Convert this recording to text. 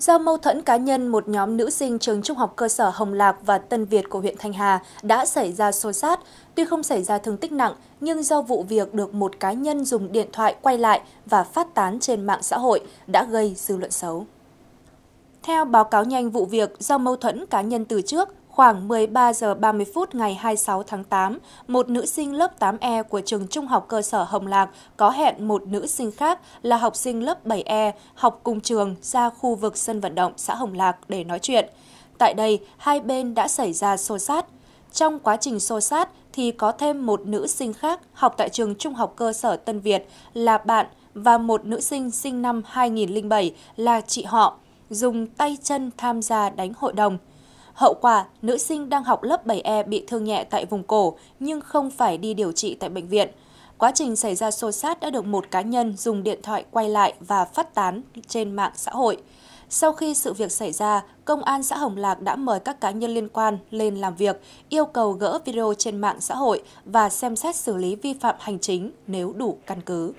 Do mâu thuẫn cá nhân, một nhóm nữ sinh trường trung học cơ sở Hồng Lạc và Tân Việt của huyện Thanh Hà đã xảy ra xô xát. Tuy không xảy ra thương tích nặng, nhưng do vụ việc được một cá nhân dùng điện thoại quay lại và phát tán trên mạng xã hội đã gây dư luận xấu. Theo báo cáo nhanh vụ việc, do mâu thuẫn cá nhân từ trước, Khoảng 13 giờ 30 phút ngày 26 tháng 8, một nữ sinh lớp 8E của trường Trung học cơ sở Hồng Lạc có hẹn một nữ sinh khác là học sinh lớp 7E học cùng trường ra khu vực sân vận động xã Hồng Lạc để nói chuyện. Tại đây, hai bên đã xảy ra xô xát. Trong quá trình xô xát thì có thêm một nữ sinh khác học tại trường Trung học cơ sở Tân Việt là bạn và một nữ sinh sinh năm 2007 là chị họ dùng tay chân tham gia đánh hội đồng. Hậu quả, nữ sinh đang học lớp 7E bị thương nhẹ tại vùng cổ nhưng không phải đi điều trị tại bệnh viện. Quá trình xảy ra xô xát đã được một cá nhân dùng điện thoại quay lại và phát tán trên mạng xã hội. Sau khi sự việc xảy ra, Công an xã Hồng Lạc đã mời các cá nhân liên quan lên làm việc, yêu cầu gỡ video trên mạng xã hội và xem xét xử lý vi phạm hành chính nếu đủ căn cứ.